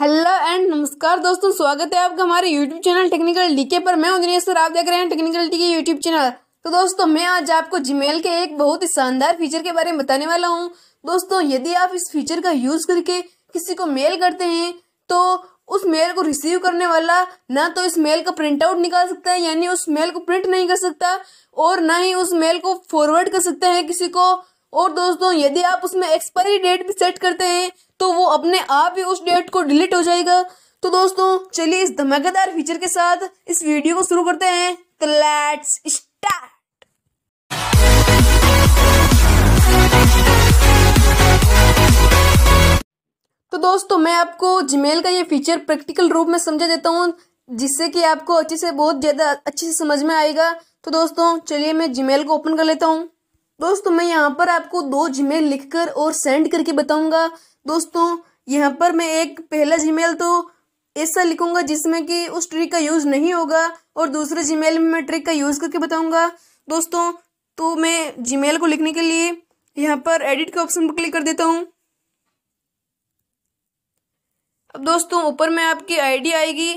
hello and नमस्कार दोस्तों स्वागत है आपका हमारे यूट्यूब चैनल टेक्निकल डीके पर मैं हूं दिनेश सर आप देख रहे हैं टेक्निकल डीके यूट्यूब चैनल तो दोस्तों मैं आज आपको जीमेल के एक बहुत ही शानदार फीचर के बारे में बताने वाला हूं दोस्तों यदि आप इस फीचर का यूज़ करके किसी को मेल करते हैं तो उस मेल को रिसीव करने वाला ना तो इस मेल का प्रिंट आउट निकाल सकता है यानी उस मेल को प्रिंट नहीं कर सकता और ना ही उस मेल को फॉरवर्ड कर सकते हैं किसी को और दोस्तों यदि आप उसमें एक्सपायरी डेट भी सेट करते हैं तो वो अपने आप ही उस डेट को डिलीट हो जाएगा तो दोस्तों चलिए इस धमाकेदार फीचर के साथ इस वीडियो को शुरू करते हैं तो लेट्स स्टार्ट तो दोस्तों मैं आपको जीमेल का ये फीचर प्रैक्टिकल रूप में समझा देता हूँ जिससे कि आपको अच्छे से बहुत ज़्यादा अच्छे से समझ में आएगा तो दोस्तों चलिए मैं जीमेल को ओपन कर लेता हूँ दोस्तों मैं यहाँ पर आपको दो जीमेल लिखकर और सेंड करके बताऊंगा दोस्तों यहाँ पर मैं एक पहला जीमेल तो ऐसा लिखूंगा जिसमें कि उस ट्रिक का यूज़ नहीं होगा और दूसरे जीमेल में मैं ट्रिक का यूज़ करके बताऊंगा दोस्तों तो मैं जीमेल को लिखने के लिए यहाँ पर एडिट के ऑप्शन पर क्लिक कर देता हूँ अब दोस्तों ऊपर में आपकी आईडी आएगी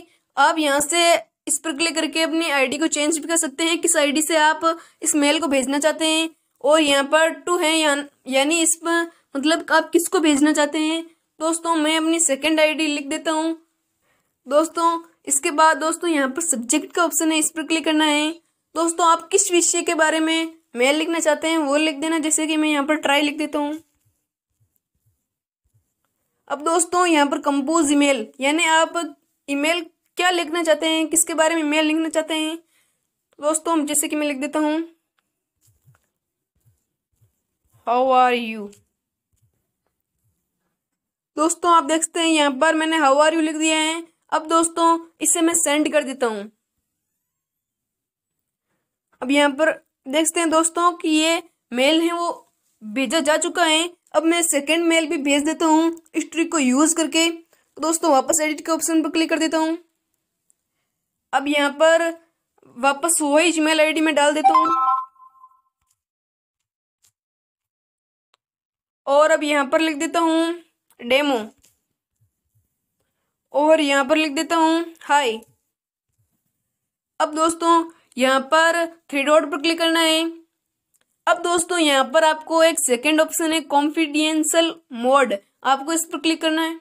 आप यहाँ से इस पर क्लिक करके अपनी आईडी को चेंज भी कर सकते हैं किस आईडी से आप इस मेल को भेजना चाहते हैं और यहाँ पर टू है यानी इस पर मतलब आप किसको भेजना चाहते हैं दोस्तों मैं अपनी सेकेंड आईडी लिख देता हूँ दोस्तों इसके बाद दोस्तों यहाँ पर सब्जेक्ट का ऑप्शन है इस पर क्लिक करना है दोस्तों आप किस विषय के बारे में मेल लिखना चाहते हैं वो लिख देना जैसे कि मैं यहाँ पर ट्राई लिख देता हूँ अब दोस्तों यहाँ पर कंपोज ईमेल यानी आप ईमेल क्या लिखना चाहते हैं किसके बारे में मेल लिखना चाहते हैं दोस्तों जैसे कि मैं लिख देता हूँ हाउ आर यू दोस्तों आप देखते हैं यहाँ पर मैंने हाउ आर यू लिख दिया है अब दोस्तों इसे मैं सेंड कर देता हूँ अब यहाँ पर देखते हैं दोस्तों कि ये मेल है वो भेजा जा चुका है अब मैं सेकेंड मेल भी भेज देता हूँ इस ट्रिक को यूज़ करके तो दोस्तों वापस एडिट के ऑप्शन पर क्लिक कर देता हूँ अब यहाँ पर वापस वही ईमेल आईडी में डाल देता हूँ और अब यहाँ पर लिख देता हूँ डेमो और यहाँ पर लिख देता हूँ हाय अब दोस्तों यहाँ पर थ्री डॉट पर क्लिक करना है अब दोस्तों यहाँ पर आपको एक सेकेंड ऑप्शन है कॉन्फिडेंशियल मोड आपको इस पर क्लिक करना है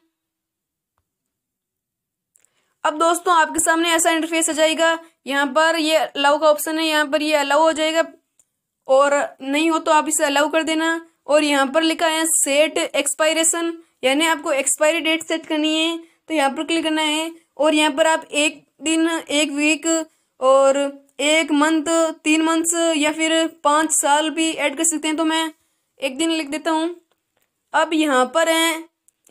अब दोस्तों आपके सामने ऐसा इंटरफेस आ जाएगा यहाँ पर ये अलाउ का ऑप्शन है यहाँ पर ये अलाउ हो जाएगा और नहीं हो तो आप इसे अलाउ कर देना और यहाँ पर लिखा है सेट एक्सपायरेशन यानी आपको एक्सपायरी डेट सेट करनी है तो यहाँ पर क्लिक करना है और यहाँ पर आप एक दिन एक वीक और एक मंथ तीन मंथ्स या फिर पाँच साल भी ऐड कर सकते हैं तो मैं एक दिन लिख देता हूँ अब यहाँ पर है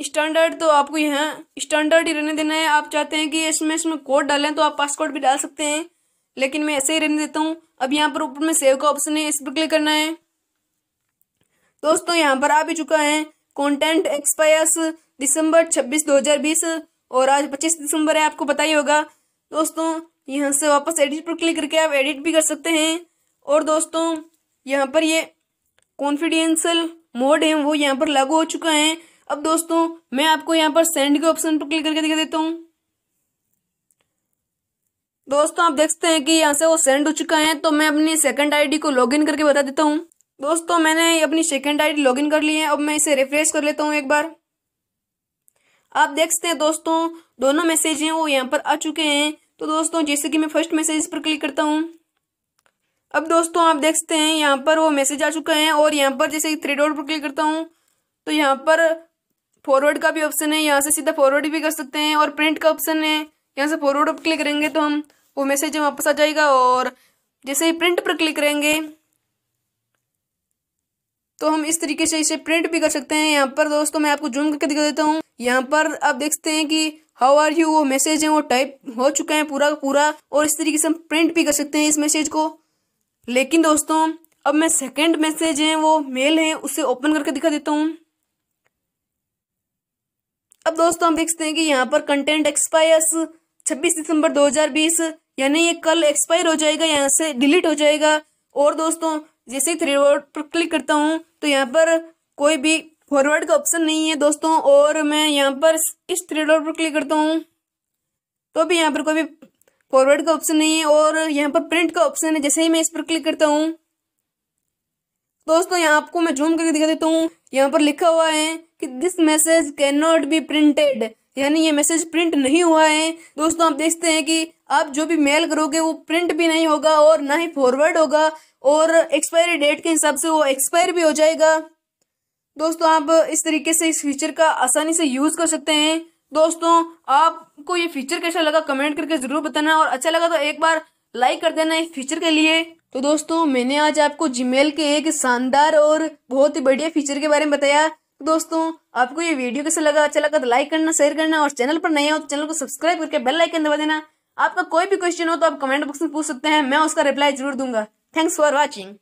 स्टैंडर्ड तो आपको यहाँ स्टैंडर्ड ही रहने देना है आप चाहते हैं कि इसमें इसमें कोड डालें तो आप पासकोड भी डाल सकते हैं लेकिन मैं ऐसे ही रहने देता हूँ अब यहाँ पर ऊपर में सेव का ऑप्शन है इस पर क्लिक करना है दोस्तों यहाँ पर आ भी चुका है कंटेंट एक्सपायर्स दिसंबर 26 2020 और आज 25 दिसंबर है आपको पता ही होगा दोस्तों यहाँ से वापस एडिट पर क्लिक करके आप एडिट भी कर सकते हैं और दोस्तों यहाँ पर ये कॉन्फिडेंशियल मोड है वो यहाँ पर लागू हो चुका है अब दोस्तों मैं आपको यहाँ पर सेंड के ऑप्शन पर क्लिक करके दिखा देता हूँ दोस्तों आप देखते हैं कि यहाँ से वो सेंड हो चुका है तो मैं अपनी सेकंड आईडी को लॉगिन करके बता देता हूँ दोस्तों मैंने अपनी सेकेंड आईडी लॉगिन कर ली है अब मैं इसे रिफ्रेश कर लेता हूँ एक बार आप देख सकते हैं दोस्तों दोनों मैसेज हैं वो यहाँ पर आ चुके हैं तो दोस्तों जैसे कि मैं फर्स्ट मैसेज पर क्लिक करता हूँ अब दोस्तों आप देख सकते हैं यहाँ पर वो मैसेज आ चुका है और यहाँ पर जैसे थ्री डॉट पर क्लिक करता हूँ तो यहाँ पर फॉरवर्ड का भी ऑप्शन है यहाँ से सीधा फॉरवर्ड भी कर सकते हैं और प्रिंट का ऑप्शन है यहाँ से फॉरवर्ड पर क्लिक करेंगे तो हम वो मैसेज वापस आ जाएगा और जैसे ही प्रिंट पर क्लिक करेंगे तो हम इस तरीके से इसे प्रिंट भी कर सकते हैं यहाँ पर दोस्तों मैं आपको जूम करके दिखा देता हूँ यहाँ पर आप देखते हैं कि हाउ आर यू वो मैसेज है वो टाइप हो चुका है पूरा पूरा और इस तरीके से हम प्रिंट भी कर सकते हैं इस मैसेज को लेकिन दोस्तों अब मैं सेकेंड मैसेज है वो मेल है उसे ओपन करके दिखा देता हूँ अब दोस्तों हम देखते हैं कि यहाँ पर कंटेंट एक्सपायर्स 26 दिसंबर 2020 यानी ये कल एक्सपायर हो जाएगा यहाँ से डिलीट हो जाएगा और दोस्तों जैसे थ्री रोड पर क्लिक करता हूँ तो यहाँ पर कोई भी फॉरवर्ड का ऑप्शन नहीं है दोस्तों और मैं यहाँ पर इस थ्री रोड पर क्लिक करता हूँ तो भी यहाँ पर कोई भी फॉरवर्ड का ऑप्शन नहीं है और यहाँ पर प्रिंट का ऑप्शन है जैसे ही मैं इस पर क्लिक करता हूँ दोस्तों यहाँ आपको मैं जूम करके दिखा देता हूँ यहाँ पर लिखा हुआ है कि this message can not be printed यानी ये मैसेज प्रिंट नहीं हुआ है दोस्तों आप देखते हैं कि आप जो भी मेल करोगे वो प्रिंट भी नहीं होगा और ना ही फॉरवर्ड होगा और एक्सपायरी डेट के हिसाब से वो एक्सपायर भी हो जाएगा दोस्तों आप इस तरीके से इस फीचर का आसानी से यूज़ कर सकते हैं दोस्तों आपको ये फीचर कैसा लगा कमेंट करके ज़रूर बताना और अच्छा लगा तो एक बार लाइक कर देना इस फीचर के लिए तो दोस्तों मैंने आज आपको जीमेल के एक शानदार और बहुत ही बढ़िया फीचर के बारे में बताया तो दोस्तों आपको ये वीडियो कैसा लगा अच्छा लगा तो लाइक करना शेयर करना और चैनल पर नया हो तो चैनल को सब्सक्राइब करके बेल लाइकन दबा देना आपका कोई भी क्वेश्चन हो तो आप कमेंट बॉक्स में पूछ सकते हैं मैं उसका रिप्लाई जरूर दूंगा थैंक्स फॉर वॉचिंग